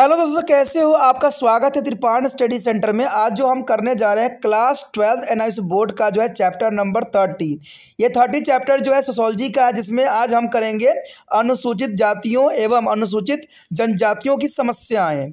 hello दोस्तों कैसे हो आपका स्वागत है त्रिपाण स्टडी सेंटर में आज जो हम करने जा रहे हैं क्लास ट्वेल्थ एनआईस बोर्ड का जो है चैप्टर नंबर थर्टी ये थर्टी चैप्टर जो है सोशोलॉजी का है जिसमें आज हम करेंगे अनुसूचित जातियों एवं अनुसूचित जनजातियों की समस्याएं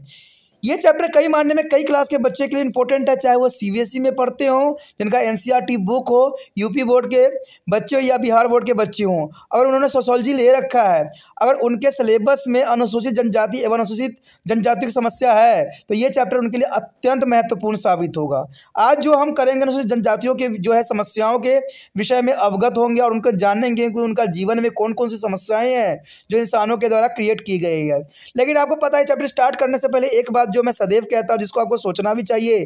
ये चैप्टर कई मानने में कई क्लास के बच्चे के लिए इंपॉर्टेंट है चाहे वो सीबीएसई e में पढ़ते हों जिनका एनसीईआरटी बुक e हो यूपी बोर्ड के बच्चे हो या बिहार बोर्ड के बच्चे हों अगर उन्होंने सोशोलॉजी ले रखा है अगर उनके सिलेबस में अनुसूचित जनजाति एवं अनुसूचित जनजाति की समस्या है तो ये चैप्टर उनके लिए अत्यंत महत्वपूर्ण साबित होगा आज जो हम करेंगे अनुसूचित जनजातियों के जो है समस्याओं के विषय में अवगत होंगे और उनको जानेंगे कि उनका जीवन में कौन कौन सी समस्याएँ हैं जो इंसानों के द्वारा क्रिएट की गई है लेकिन आपको पता है चैप्टर स्टार्ट करने से पहले एक बात बात जो मैं सदैव कहता हूँ जिसको आपको सोचना भी चाहिए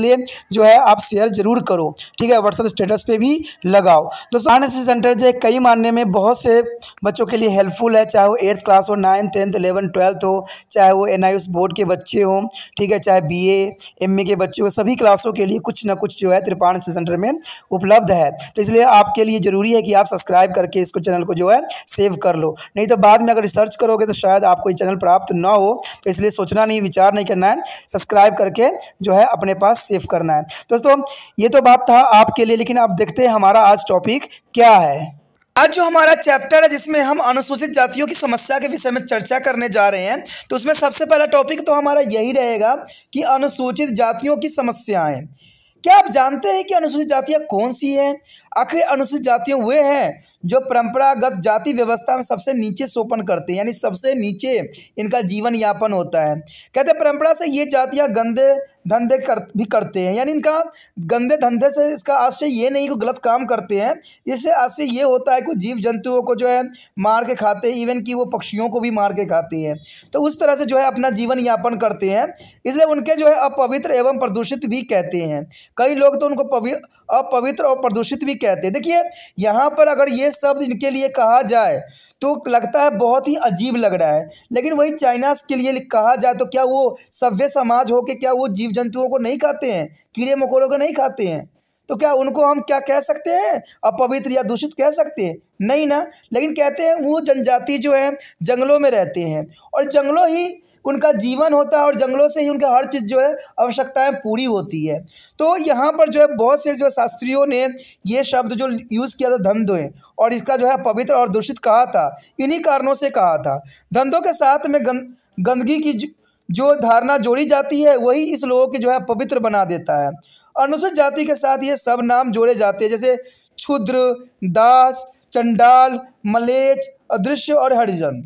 इसलिए जो है आप शेयर जरूर करो ठीक है व्हाट्सअप स्टेटस पे भी लगाओ दोस्तों सेंटर जो है कई मानने में बहुत से बच्चों के लिए हेल्पफुल है चाहे वो एट्थ क्लास हो नाइन्थ टेंथ इलेवन ट्वेल्थ हो चाहे वो एन बोर्ड के बच्चे हों ठीक है चाहे बी ए के बच्चे हो सभी क्लासों के लिए कुछ ना कुछ जो है त्रिपाण सेंटर में उपलब्ध है तो इसलिए आपके लिए ज़रूरी है कि आप सब्सक्राइब करके इसको चैनल को जो है सेव कर लो नहीं तो बाद में अगर रिसर्च करोगे तो शायद आपको ये चैनल प्राप्त ना हो तो इसलिए सोचना नहीं विचार नहीं करना है सब्सक्राइब करके जो है अपने पास सेव करना है दोस्तों ये तो बात था आपके लिए लेकिन आप देखते हैं हमारा आज टॉपिक क्या है आज जो हमारा चैप्टर है जिसमें हम अनुसूचित जातियों की समस्या के विषय में चर्चा करने जा रहे हैं तो उसमें सबसे पहला टॉपिक तो हमारा यही रहेगा कि अनुसूचित जातियों की समस्याएं क्या आप जानते हैं कि अनुसूचित जातियाँ कौन सी हैं आखिर अनुसूचित जातियों वे हैं जो परंपरागत जाति व्यवस्था में सबसे नीचे सोपन करते हैं यानी सबसे नीचे इनका जीवन यापन होता है कहते परंपरा से ये जातियां गंदे धंधे कर भी करते हैं यानी इनका गंदे धंधे से इसका आश्रय ये नहीं कि गलत काम करते हैं इससे आश्रय ये होता है कि जीव जंतुओं को जो है मार के खाते हैं इवन कि वो पक्षियों को भी मार के खाते हैं तो उस तरह से जो है अपना जीवन यापन करते हैं इसलिए उनके जो है अपवित्र एवं प्रदूषित भी कहते हैं कई लोग तो उनको अपवित्र और प्रदूषित भी कहते हैं देखिए यहाँ पर अगर ये शब्द इनके लिए कहा जाए तो लगता है बहुत ही अजीब लग रहा है लेकिन वही चाइनास के लिए कहा जाए तो क्या वो सभ्य समाज हो के क्या वो जीव जंतुओं को नहीं खाते हैं कीड़े मकोड़ों को नहीं खाते हैं तो क्या उनको हम क्या कह सकते हैं अपवित्र या दूषित कह सकते हैं नहीं ना लेकिन कहते हैं वो जनजाति जो है जंगलों में रहते हैं और जंगलों ही उनका जीवन होता है और जंगलों से ही उनकी हर चीज़ जो है आवश्यकताएं पूरी होती है तो यहाँ पर जो है बहुत से जो शास्त्रियों ने ये शब्द जो यूज़ किया था धंधों और इसका जो है पवित्र और दूषित कहा था इन्हीं कारणों से कहा था धंधों के साथ में गंद गंदगी की जो धारणा जोड़ी जाती है वही इस लोगों के जो है पवित्र बना देता है अनुसूचित जाति के साथ ये सब नाम जोड़े जाते हैं जैसे क्षुद्र दास चंडाल मलेच अदृश्य और हरिजन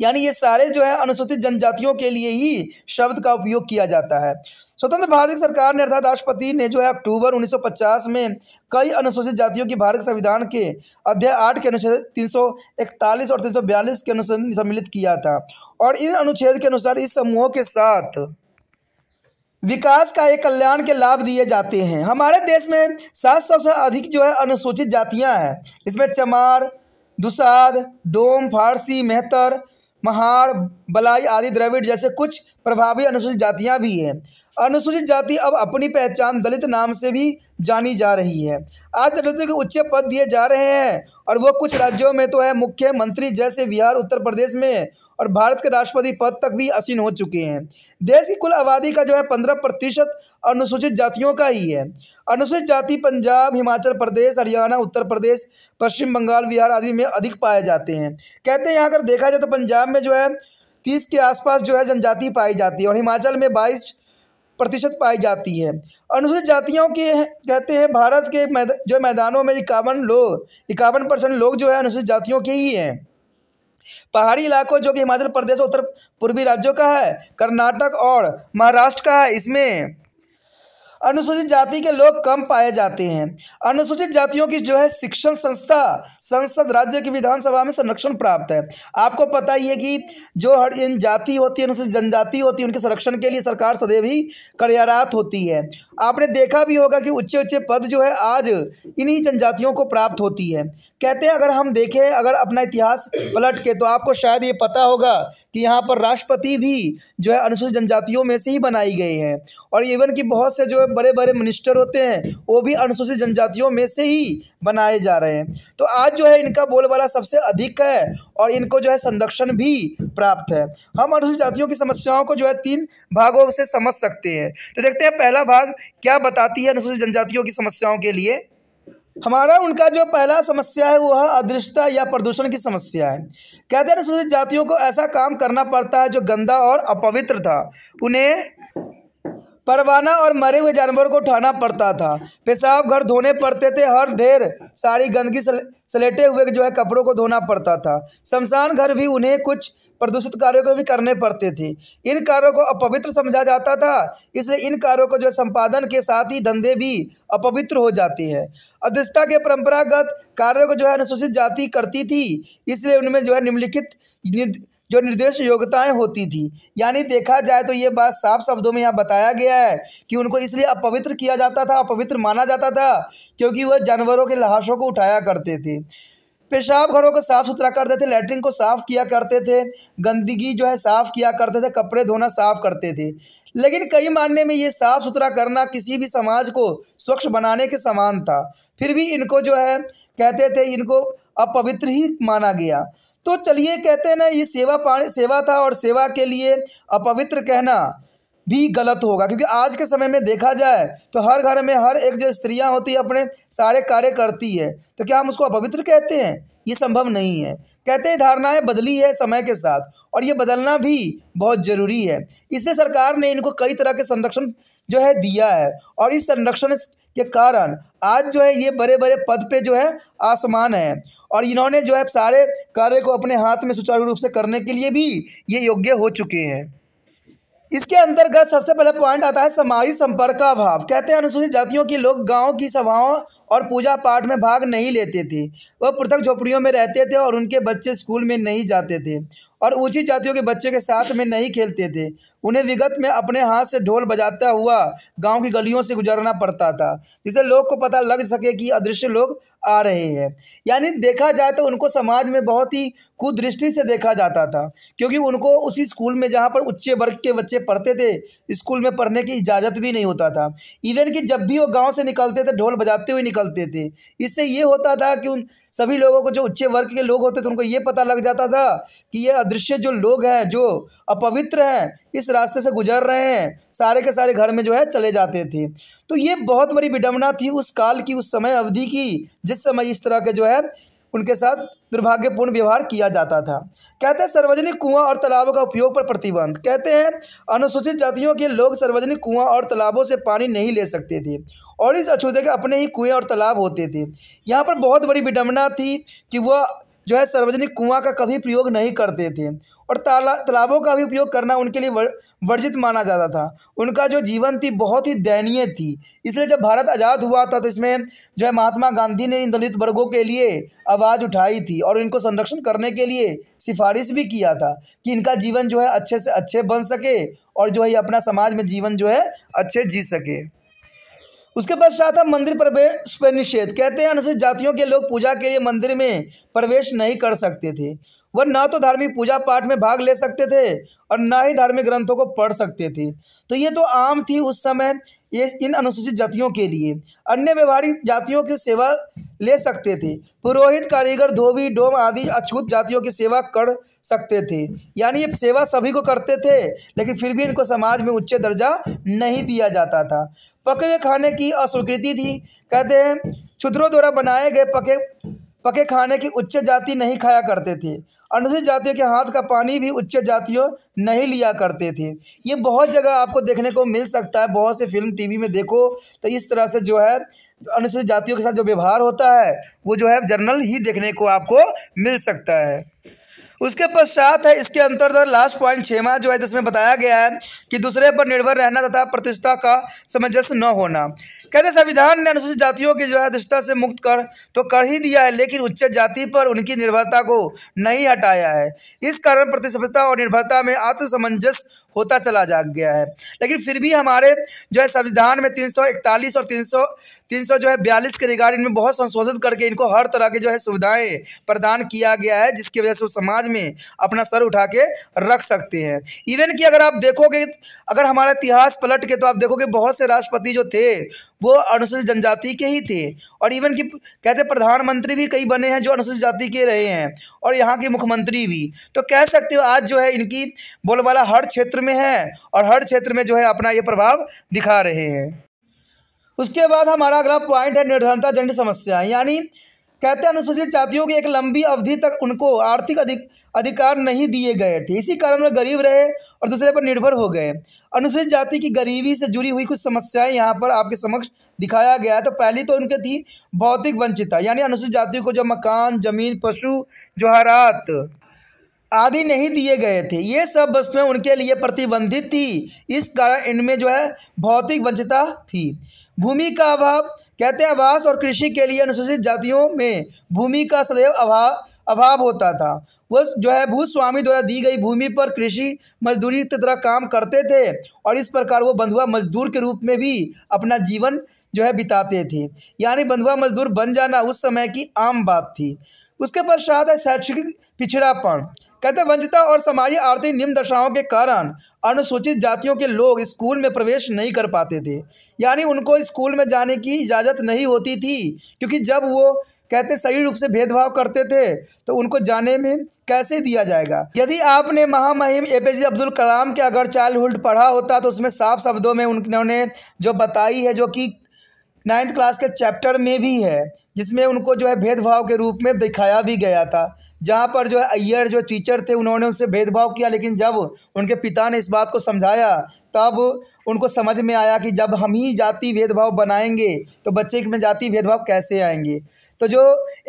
यानी ये सारे जो है अनुसूचित जनजातियों के लिए ही शब्द का उपयोग किया जाता है स्वतंत्र भारत सरकार ने अर्थात राष्ट्रपति ने जो है अक्टूबर 1950 में कई अनुसूचित जातियों की भारत संविधान के अध्याय आठ के अनुच्छेद 341 और 342 के अनुसार सम्मिलित किया था और इन अनुच्छेद के अनुसार इस समूहों के साथ विकास का एक कल्याण के लाभ दिए जाते हैं हमारे देश में सात सौ से अधिक जो है अनुसूचित जातियां हैं इसमें चमार दुसाद डोम फारसी मेहतर महाड़ बलाई आदि द्रविड़ जैसे कुछ प्रभावी अनुसूचित जातियाँ भी हैं अनुसूचित जाति अब अपनी पहचान दलित नाम से भी जानी जा रही है आज दलितों के उच्च पद दिए जा रहे हैं और वो कुछ राज्यों में तो है मुख्यमंत्री जैसे बिहार उत्तर प्रदेश में और भारत के राष्ट्रपति पद तक भी असीन हो चुके हैं देश की कुल आबादी का जो है पंद्रह प्रतिशत अनुसूचित जातियों का ही है अनुसूचित जाति पंजाब हिमाचल प्रदेश हरियाणा उत्तर प्रदेश पश्चिम बंगाल बिहार आदि में अधिक पाए जाते हैं कहते हैं यहाँ अगर देखा जाए तो पंजाब में जो है तीस के आसपास जो है जनजाति पाई जाती है और हिमाचल में बाईस प्रतिशत पाई जाती है अनुसूचित जातियों के कहते हैं भारत के जो मैदानों में इक्यावन लोग इक्यावन परसेंट लोग जो है अनुसूचित जातियों के ही हैं पहाड़ी इलाकों जो कि हिमाचल प्रदेश और उत्तर पूर्वी राज्यों का है कर्नाटक और महाराष्ट्र का है इसमें अनुसूचित जाति के लोग कम पाए जाते हैं अनुसूचित जातियों की जो है शिक्षण संस्था संसद राज्य की विधानसभा में संरक्षण प्राप्त है आपको पता ही है कि जो हर इन जाति होती है अनुसूचित जनजाति होती है उनके संरक्षण के लिए सरकार सदैव ही कार्यरत होती है आपने देखा भी होगा कि उच्चे उच्चे पद जो है आज इन्हीं जनजातियों को प्राप्त होती है कहते हैं अगर हम देखें अगर अपना इतिहास पलट के तो आपको शायद ये पता होगा कि यहाँ पर राष्ट्रपति भी जो है अनुसूचित जनजातियों में से ही बनाई गई हैं और इवन कि बहुत से जो है बड़े बड़े मिनिस्टर होते हैं वो भी अनुसूचित जनजातियों में से ही बनाए जा रहे हैं तो आज जो है इनका बोलबाला सबसे अधिक है और इनको जो है संरक्षण भी प्राप्त है हम अनुसूचित जातियों की समस्याओं को जो है तीन भागों से समझ सकते हैं तो देखते हैं पहला भाग क्या बताती है अनुसूचित जनजातियों की समस्याओं के लिए हमारा उनका जो पहला समस्या है वह अदृश्यता या प्रदूषण की समस्या है कहते हैं अनुसूचित जातियों को ऐसा काम करना पड़ता है जो गंदा और अपवित्र था उन्हें परवाना और मरे हुए जानवरों को उठाना पड़ता था पेशाब घर धोने पड़ते थे हर ढेर सारी गंदगी सलेटे हुए जो है कपड़ों को धोना पड़ता था शमशान घर भी उन्हें कुछ प्रदूषित कार्यों को भी करने पड़ते थे इन कार्यों को अपवित्र समझा जाता था इसलिए इन कार्यों को जो संपादन के साथ ही धंधे भी अपवित्र हो जाते हैं अध्यक्षता के परंपरागत कार्यों को जो है अनुसूचित जाति करती थी इसलिए उनमें जो है निम्नलिखित जो निर्देश योग्यताएं होती थी यानी देखा जाए तो ये बात साफ शब्दों में यहाँ बताया गया है कि उनको इसलिए अपवित्र किया जाता था अपवित्र माना जाता था क्योंकि वह जानवरों के लाशों को उठाया करते थे पेशाब घरों को साफ़ सुथरा करते थे लेटरिन को साफ़ किया करते थे गंदगी जो है साफ़ किया करते थे कपड़े धोना साफ़ करते थे लेकिन कई मानने में ये साफ़ सुथरा करना किसी भी समाज को स्वच्छ बनाने के समान था फिर भी इनको जो है कहते थे इनको अपवित्र ही माना गया तो चलिए कहते हैं ना ये सेवा पानी सेवा था और सेवा के लिए अपवित्र कहना भी गलत होगा क्योंकि आज के समय में देखा जाए तो हर घर में हर एक जो स्त्रियां होती है अपने सारे कार्य करती है तो क्या हम उसको अपवित्र कहते हैं ये संभव नहीं है कहते हैं धारणाएं बदली है समय के साथ और ये बदलना भी बहुत ज़रूरी है इससे सरकार ने इनको कई तरह के संरक्षण जो है दिया है और इस संरक्षण के कारण आज जो है ये बड़े बड़े पद पर जो है आसमान है और इन्होंने जो है सारे कार्य को अपने हाथ में सुचारू रूप से करने के लिए भी ये योग्य हो चुके हैं इसके अंतर्गत सबसे पहले पॉइंट आता है समाजी संपर्क का अभाव कहते हैं अनुसूचित जातियों के लोग गांव की सभाओं और पूजा पाठ में भाग नहीं लेते थे वह पृथक झोपड़ियों में रहते थे और उनके बच्चे स्कूल में नहीं जाते थे और ऊंची जातियों के बच्चों के साथ में नहीं खेलते थे उन्हें विगत में अपने हाथ से ढोल बजाता हुआ गांव की गलियों से गुजरना पड़ता था जिससे लोग को पता लग सके कि अदृश्य लोग आ रहे हैं यानी देखा जाए तो उनको समाज में बहुत ही कुदृष्टि से देखा जाता था क्योंकि उनको उसी स्कूल में जहाँ पर उच्च वर्ग के बच्चे पढ़ते थे स्कूल में पढ़ने की इजाज़त भी नहीं होता था इवन कि जब भी वो गाँव से निकलते थे ढोल बजाते हुए निकलते थे इससे ये होता था कि उन सभी लोगों को जो उच्च वर्ग के लोग होते थे उनको ये पता लग जाता था कि ये अदृश्य जो लोग हैं जो अपवित्र हैं इस रास्ते से गुजर रहे हैं सारे के सारे घर में जो है चले जाते थे तो ये बहुत बड़ी विडम्बना थी उस काल की उस समय अवधि की जिस समय इस तरह के जो है उनके साथ दुर्भाग्यपूर्ण व्यवहार किया जाता था कहते हैं सार्वजनिक कुआं और तालाबों का उपयोग पर प्रतिबंध कहते हैं अनुसूचित जातियों के लोग सार्वजनिक कुआं और तालाबों से पानी नहीं ले सकते थे और इस अछूते के अपने ही कुएं और तालाब होते थे यहाँ पर बहुत बड़ी विडम्बना थी कि वह जो है सार्वजनिक कुआं का कभी प्रयोग नहीं करते थे और ताला तालाबों का भी उपयोग करना उनके लिए वर्जित माना जाता था उनका जो जीवन थी बहुत ही दयनीय थी इसलिए जब भारत आज़ाद हुआ था तो इसमें जो है महात्मा गांधी ने इन दलित वर्गों के लिए आवाज़ उठाई थी और इनको संरक्षण करने के लिए सिफारिश भी किया था कि इनका जीवन जो है अच्छे से अच्छे बन सके और जो है अपना समाज में जीवन जो है अच्छे जी सके उसके पश्चात था मंदिर प्रवेश पर निषेध कहते हैं अनुसूचित जातियों के लोग पूजा के लिए मंदिर में प्रवेश नहीं कर सकते थे वह ना तो धार्मिक पूजा पाठ में भाग ले सकते थे और ना ही धार्मिक ग्रंथों को पढ़ सकते थे तो ये तो आम थी उस समय ये इन अनुसूचित जातियों के लिए अन्य व्यवहारिक जातियों की सेवा ले सकते थे पुरोहित कारीगर धोबी डोम आदि अछूत जातियों की सेवा कर सकते थे यानी ये सेवा सभी को करते थे लेकिन फिर भी इनको समाज में उच्च दर्जा नहीं दिया जाता था पके हुए खाने की अस्वीकृति थी कहते हैं छुद्रों द्वारा बनाए गए पके पके खाने की उच्च जाति नहीं खाया करते थे अनुसूचित जातियों के हाथ का पानी भी उच्च जातियों नहीं लिया करते थे ये बहुत जगह आपको देखने को मिल सकता है बहुत से फिल्म टीवी में देखो तो इस तरह से जो है अनुसूचित जातियों के साथ जो व्यवहार होता है वो जो है जर्नल ही देखने को आपको मिल सकता है उसके पश्चात है इसके अंतर्गत लास्ट पॉइंट छेमा जो है जिसमें बताया गया है कि दूसरे पर निर्भर रहना तथा प्रतिष्ठा का सामंजस्य न होना कहते संविधान ने अनुसूचित जातियों की जो है से मुक्त कर तो कर ही दिया है लेकिन उच्च जाति पर उनकी निर्भरता को नहीं हटाया है इस कारण प्रतिस्पर्धा और निर्भरता में आत्मसमंजस होता चला जा गया है लेकिन फिर भी हमारे जो है संविधान में 341 और 300 तीन सौ जो है बयालीस के रिगार्ड इनमें बहुत संशोधित करके इनको हर तरह के जो है सुविधाएं प्रदान किया गया है जिसकी वजह से वो समाज में अपना सर उठा के रख सकते हैं इवन कि अगर आप देखोगे अगर हमारा इतिहास पलट के तो आप देखोगे बहुत से राष्ट्रपति जो थे वो अनुसूचित जनजाति के ही थे और इवन कि कहते प्रधानमंत्री भी कई बने हैं जो अनुसूचित जाति के रहे हैं और यहाँ के मुख्यमंत्री भी तो कह सकते हो आज जो है इनकी बोलबाला हर क्षेत्र में है और हर क्षेत्र में जो है अपना ये प्रभाव दिखा रहे हैं उसके बाद हमारा अगला पॉइंट है निर्धनता जनित समस्या यानी कहते हैं अनुसूचित जातियों की एक लंबी अवधि तक उनको आर्थिक अधिक अधिकार नहीं दिए गए थे इसी कारण वे गरीब रहे और दूसरे पर निर्भर हो गए अनुसूचित जाति की गरीबी से जुड़ी हुई कुछ समस्याएं यहाँ पर आपके समक्ष दिखाया गया है तो पहली तो उनके थी भौतिक वंचिता यानी अनुसूचित जाति को जो मकान जमीन पशु जवाहरात आदि नहीं दिए गए थे ये सब वस्तुएं उनके लिए प्रतिबंधित थी इस कारण इनमें जो है भौतिक वंचता थी भूमि का अभाव कहते हैं आवास और कृषि के लिए अनुसूचित जातियों में भूमि का सदैव अभाव अभाव होता था वह जो है भूस्वामी द्वारा दी गई भूमि पर कृषि मजदूरी की तरह काम करते थे और इस प्रकार वो बंधुआ मजदूर के रूप में भी अपना जीवन जो है बिताते थे यानी बंधुआ मजदूर बन जाना उस समय की आम बात थी उसके पश्चात है शैक्षिक पिछड़ापण कहते वंचिता और समाजी आर्थिक निम्न दशाओं के कारण अनुसूचित जातियों के लोग स्कूल में प्रवेश नहीं कर पाते थे यानी उनको स्कूल में जाने की इजाज़त नहीं होती थी क्योंकि जब वो कहते सही रूप से भेदभाव करते थे तो उनको जाने में कैसे दिया जाएगा यदि आपने महामहिम ए पी जे अब्दुल कलाम के अगर चाइल्डहुड पढ़ा होता तो उसमें साफ शब्दों में उन्होंने जो बताई है जो कि नाइन्थ क्लास के चैप्टर में भी है जिसमें उनको जो है भेदभाव के रूप में दिखाया भी गया था जहाँ पर जो है अय्यर जो टीचर थे उन्होंने उनसे भेदभाव किया लेकिन जब उनके पिता ने इस बात को समझाया तब उनको समझ में आया कि जब हम ही जाति भेदभाव बनाएंगे तो बच्चे में जाति भेदभाव कैसे आएंगे तो जो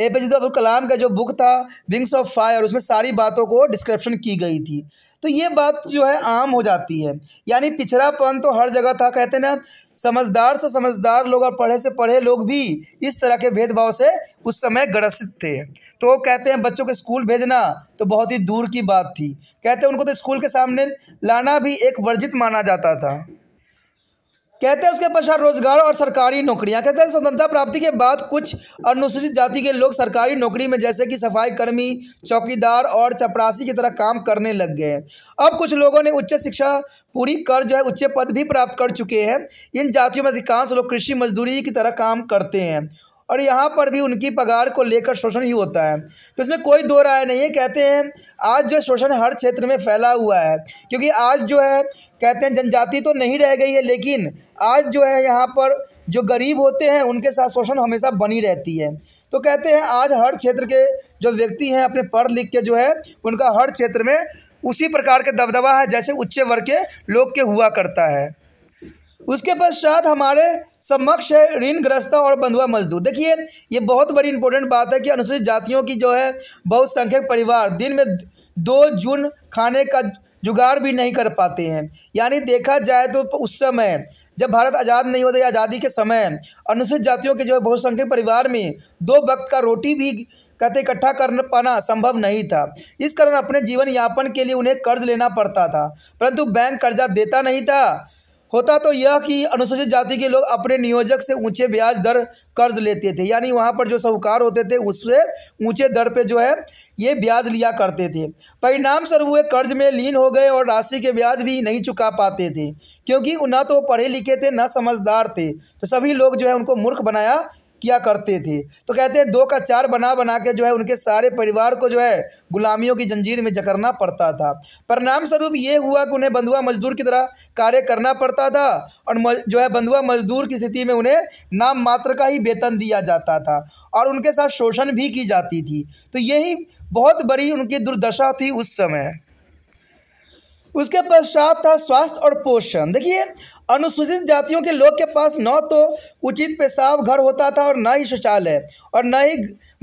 ए पी जे अब्दुल कलाम का जो बुक था विंग्स ऑफ फायर उसमें सारी बातों को डिस्क्रिप्शन की गई थी तो ये बात जो है आम हो जाती है यानी पिछड़ापन तो हर जगह था कहते ना समझदार से समझदार लोग और पढ़े से पढ़े लोग भी इस तरह के भेदभाव से उस समय ग्रसित थे तो वो कहते हैं बच्चों को स्कूल भेजना तो बहुत ही दूर की बात थी कहते हैं उनको तो स्कूल के सामने लाना भी एक वर्जित माना जाता था कहते हैं उसके पश्चात रोजगार और सरकारी नौकरियां कहते हैं स्वतंत्रता प्राप्ति के बाद कुछ अनुसूचित जाति के लोग सरकारी नौकरी में जैसे कि सफाई कर्मी चौकीदार और चपरासी की तरह काम करने लग गए अब कुछ लोगों ने उच्च शिक्षा पूरी कर जो है उच्च पद भी प्राप्त कर चुके हैं इन जातियों में अधिकांश लोग कृषि मजदूरी की तरह काम करते हैं और यहाँ पर भी उनकी पगार को लेकर शोषण ही होता है तो इसमें कोई दो राय नहीं है कहते हैं आज जो शोषण हर क्षेत्र में फैला हुआ है क्योंकि आज जो है कहते हैं जनजाति तो नहीं रह गई है लेकिन आज जो है यहाँ पर जो गरीब होते हैं उनके साथ शोषण हमेशा बनी रहती है तो कहते हैं आज हर क्षेत्र के जो व्यक्ति हैं अपने पढ़ लिख के जो है उनका हर क्षेत्र में उसी प्रकार के दबदबा है जैसे उच्च वर्ग के लोग के हुआ करता है उसके पश्चात हमारे समक्ष है ऋणग्रस्ता और बंधुआ मजदूर देखिए ये बहुत बड़ी इंपॉर्टेंट बात है कि अनुसूचित जातियों की जो है बहुसंख्यक परिवार दिन में दो जून खाने का जुगाड़ भी नहीं कर पाते हैं यानी देखा जाए तो उस समय जब भारत आज़ाद नहीं होता आज़ादी के समय अनुसूचित जातियों के जो है बहुसंख्यक परिवार में दो वक्त का रोटी भी कहते इकट्ठा कर पाना संभव नहीं था इस कारण अपने जीवन यापन के लिए उन्हें कर्ज लेना पड़ता था परंतु बैंक कर्जा देता नहीं था होता तो यह कि अनुसूचित जाति के लोग अपने नियोजक से ऊंचे ब्याज दर कर्ज लेते थे यानी वहाँ पर जो साहूकार होते थे उससे ऊंचे दर पे जो है ये ब्याज लिया करते थे परिणाम स्वरूप वे कर्ज में लीन हो गए और राशि के ब्याज भी नहीं चुका पाते थे क्योंकि ना तो वो पढ़े लिखे थे ना समझदार थे तो सभी लोग जो है उनको मूर्ख बनाया किया करते थे तो कहते हैं दो का चार बना बना के जो है उनके सारे परिवार को जो है गुलामियों की जंजीर में जकड़ना पड़ता था परिणाम स्वरूप ये हुआ कि उन्हें बंधुआ मजदूर की तरह कार्य करना पड़ता था और जो है बंधुआ मजदूर की स्थिति में उन्हें नाम मात्र का ही वेतन दिया जाता था और उनके साथ शोषण भी की जाती थी तो यही बहुत बड़ी उनकी दुर्दशा थी उस समय उसके पश्चात था स्वास्थ्य और पोषण देखिए अनुसूचित जातियों के लोग के पास न तो उचित पेशाब घर होता था और न ही शौचालय और न ही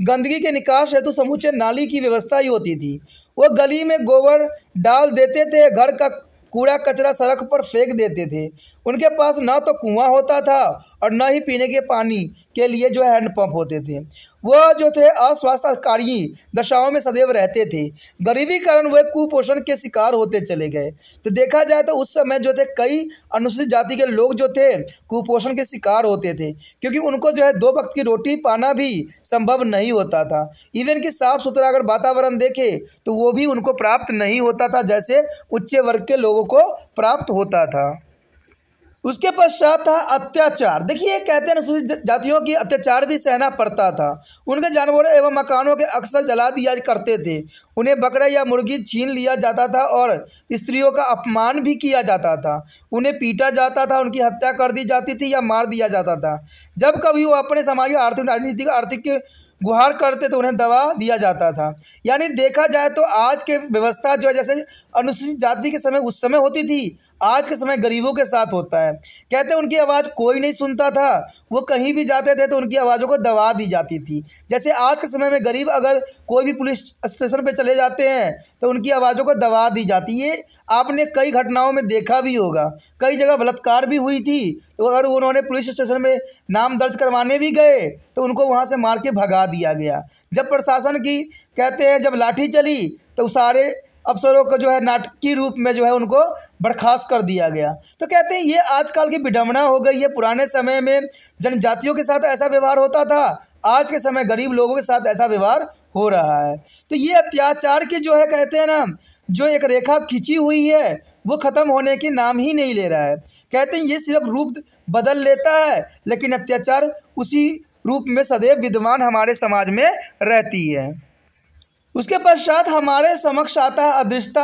गंदगी के निकास हेतु समूचे नाली की व्यवस्था ही होती थी वो गली में गोबर डाल देते थे घर का कूड़ा कचरा सड़क पर फेंक देते थे उनके पास ना तो कुआं होता था और न ही पीने के पानी के लिए जो हैंडपम्प होते थे वह जो थे अस्वास्थ्यकारी दशाओं में सदैव रहते थे गरीबी कारण वह कुपोषण के शिकार होते चले गए तो देखा जाए तो उस समय जो थे कई अनुसूचित जाति के लोग जो थे कुपोषण के शिकार होते थे क्योंकि उनको जो है दो वक्त की रोटी पाना भी संभव नहीं होता था इवन कि साफ सुथरा अगर वातावरण देखे तो वो भी उनको प्राप्त नहीं होता था जैसे उच्च वर्ग के लोगों को प्राप्त होता था उसके पश्चात था अत्याचार देखिए कहते हैं अनुसूचित जातियों की अत्याचार भी सहना पड़ता था उनके जानवरों एवं मकानों के अक्सर जला दिया करते थे उन्हें बकरा या मुर्गी छीन लिया जाता था और स्त्रियों का अपमान भी किया जाता था उन्हें पीटा जाता था उनकी हत्या कर दी जाती थी या मार दिया जाता था जब कभी वो अपने सामाजिक आर्थिक राजनीतिक आर्थिक गुहार करते तो उन्हें दबा दिया जाता था यानी देखा जाए तो आज के व्यवस्था जो है जैसे अनुसूचित जाति के समय उस समय होती थी आज के समय गरीबों के साथ होता है कहते हैं उनकी आवाज़ कोई नहीं सुनता था वो कहीं भी जाते थे तो उनकी आवाज़ों को दबा दी जाती थी जैसे आज के समय में गरीब अगर कोई भी पुलिस स्टेशन पर चले जाते हैं तो उनकी आवाज़ों को दबा दी जाती है आपने कई घटनाओं में देखा भी होगा कई जगह बलात्कार भी हुई थी तो अगर उन्होंने पुलिस स्टेशन में नाम दर्ज करवाने भी गए तो उनको वहाँ से मार के भगा दिया गया जब प्रशासन की कहते हैं जब लाठी चली तो सारे अफसरों को जो है नाटकीय रूप में जो है उनको बर्खास्त कर दिया गया तो कहते हैं ये आजकल की विडम्बना हो गई है पुराने समय में जनजातियों के साथ ऐसा व्यवहार होता था आज के समय गरीब लोगों के साथ ऐसा व्यवहार हो रहा है तो ये अत्याचार के जो है कहते हैं ना जो एक रेखा खींची हुई है वो ख़त्म होने के नाम ही नहीं ले रहा है कहते हैं ये सिर्फ रूप बदल लेता है लेकिन अत्याचार उसी रूप में सदैव विद्वान हमारे समाज में रहती है उसके पश्चात हमारे समक्ष आता है अदृश्यता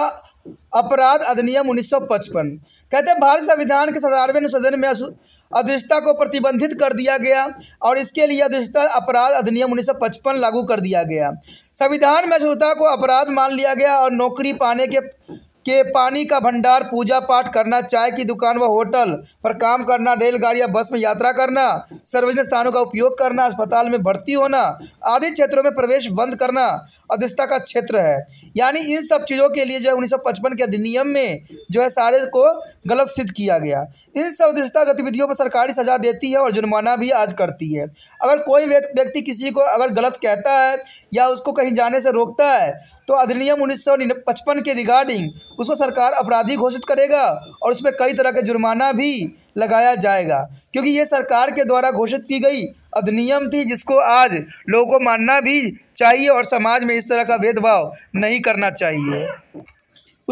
अपराध अधिनियम 1955 कहते हैं भारत संविधान के सतारवें अनुसदन में अधिष्ठता को प्रतिबंधित कर दिया गया और इसके लिए अधिष्ठता अपराध अधिनियम 1955 लागू कर दिया गया संविधान में अशुद्धता को अपराध मान लिया गया और नौकरी पाने के के पानी का भंडार पूजा पाठ करना चाय की दुकान व होटल पर काम करना रेलगाड़ी या बस में यात्रा करना सार्वजनिक स्थानों का उपयोग करना अस्पताल में भर्ती होना आदि क्षेत्रों में प्रवेश बंद करना अध्यक्षता का क्षेत्र है यानी इन सब चीज़ों के लिए जो है उन्नीस के अधिनियम में जो है सारे को गलत सिद्ध किया गया इन सब अध्यक्षता गतिविधियों पर सरकारी सजा देती है और जुर्माना भी आज करती है अगर कोई व्यक्ति किसी को अगर गलत कहता है या उसको कहीं जाने से रोकता है तो अधिनियम उन्नीस पचपन के रिगार्डिंग उसको सरकार अपराधी घोषित करेगा और उस पर कई तरह का जुर्माना भी लगाया जाएगा क्योंकि ये सरकार के द्वारा घोषित की गई अधिनियम थी जिसको आज लोगों को मानना भी चाहिए और समाज में इस तरह का भेदभाव नहीं करना चाहिए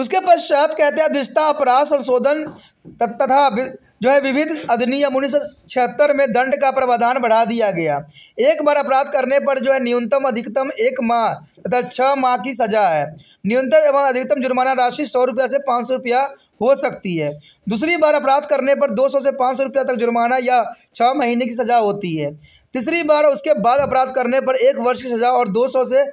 उसके पश्चात कहते हैं अधिष्ठा अपराध संशोधन तथा जो है विविध अधिनियम उन्नीस में दंड का प्रावधान बढ़ा दिया गया एक बार अपराध करने पर जो है न्यूनतम अधिकतम एक माह तथा छः माह की सजा है न्यूनतम एवं अधिकतम जुर्माना राशि सौ रुपया से पाँच सौ रुपया हो सकती है दूसरी बार अपराध करने पर सौ से सौ रुपया तक जुर्माना या छः महीने की सज़ा होती है तीसरी बार उसके बाद अपराध करने पर एक वर्ष की सज़ा और दो से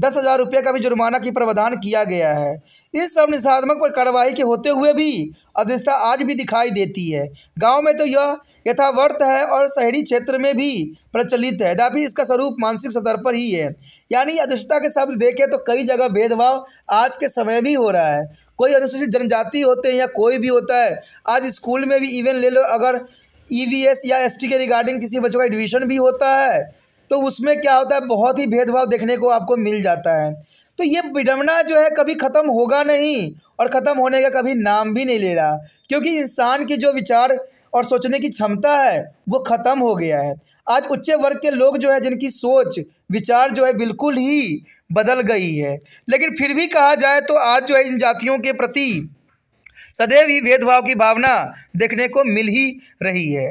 दस हजार रुपये का भी जुर्माना की प्रावधान किया गया है इन सब निषेधात्मक पर कार्रवाई के होते हुए भी अध्यक्षता आज भी दिखाई देती है गांव में तो यह यथावर्त है और शहरी क्षेत्र में भी प्रचलित है यद्यपि इसका स्वरूप मानसिक स्तर पर ही है यानी अध्यक्षता के शब्द देखें तो कई जगह भेदभाव आज के समय भी हो रहा है कोई अनुसूचित जनजाति होते हैं या कोई भी होता है आज स्कूल में भी इवेंट ले लो अगर ई e या एस के रिगार्डिंग किसी बच्चों का एडमिशन भी होता है तो उसमें क्या होता है बहुत ही भेदभाव देखने को आपको मिल जाता है तो ये विडम्बना जो है कभी ख़त्म होगा नहीं और ख़त्म होने का कभी नाम भी नहीं ले रहा क्योंकि इंसान की जो विचार और सोचने की क्षमता है वो ख़त्म हो गया है आज उच्च वर्ग के लोग जो है जिनकी सोच विचार जो है बिल्कुल ही बदल गई है लेकिन फिर भी कहा जाए तो आज जो है इन जातियों के प्रति सदैव ही भेदभाव की भावना देखने को मिल ही रही है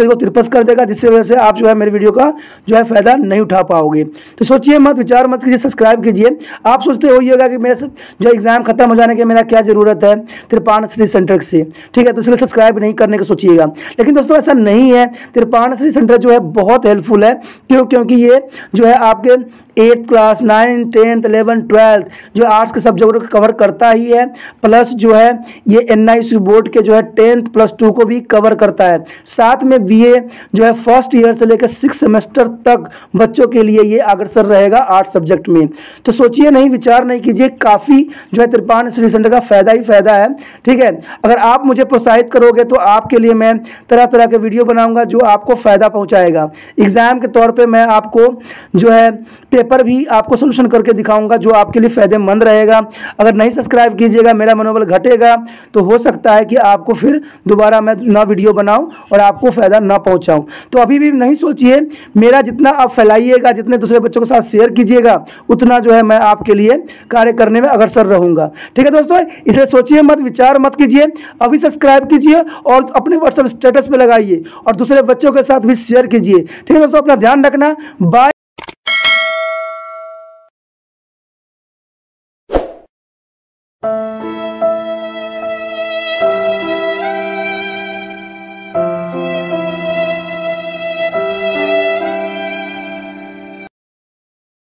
शरीर को तिरपस कर देगा जिससे वजह से आप जो है मेरे वीडियो का जो है फ़ायदा नहीं उठा पाओगे तो सोचिए मत विचार मत कीजिए सब्सक्राइब कीजिए आप सोचते होइएगा कि मेरे जो एग्ज़ाम खत्म हो जाने की मेरा क्या ज़रूरत है त्रिपाण श्री सेंटर से ठीक है तो इसलिए सब्सक्राइब नहीं करने का सोचिएगा लेकिन दोस्तों ऐसा नहीं है त्रिपाण श्री सेंटर जो है बहुत हेल्पफुल है क्यों क्योंकि ये जो है आपके eighth class ninth tenth eleven twelfth जो आर्ट्स के सब्जेक्ट को कवर करता ही है प्लस जो है ये एन आई बोर्ड के जो है टेंथ प्लस टू को भी कवर करता है साथ में बी जो है फर्स्ट ईयर से लेकर सिक्स सेमेस्टर तक बच्चों के लिए ये अग्रसर रहेगा आर्ट्स सब्जेक्ट में तो सोचिए नहीं विचार नहीं कीजिए काफ़ी जो है त्रिपान स्टडी सेंटर का फ़ायदा ही फ़ायदा है ठीक है अगर आप मुझे प्रोत्साहित करोगे तो आपके लिए मैं तरह तरह के वीडियो बनाऊंगा जो आपको फ़ायदा पहुंचाएगा एग्ज़ाम के तौर पे मैं आपको जो है पेपर पर भी आपको सोल्यूशन करके दिखाऊंगा जो आपके लिए फ़ायदेमंद रहेगा अगर नहीं सब्सक्राइब कीजिएगा मेरा मनोबल घटेगा तो हो सकता है कि आपको फिर दोबारा मैं ना वीडियो बनाऊँ और आपको फ़ायदा ना पहुँचाऊँ तो अभी भी नहीं सोचिए मेरा जितना आप फैलाइएगा जितने दूसरे बच्चों के साथ शेयर कीजिएगा उतना जो है मैं आपके लिए कार्य करने में अग्रसर रहूँगा ठीक है दोस्तों इसे सोचिए मत विचार मत कीजिए अभी सब्सक्राइब कीजिए और अपने व्हाट्सएप स्टेटस पर लगाइए और दूसरे बच्चों के साथ भी शेयर कीजिए ठीक है दोस्तों अपना ध्यान रखना बाय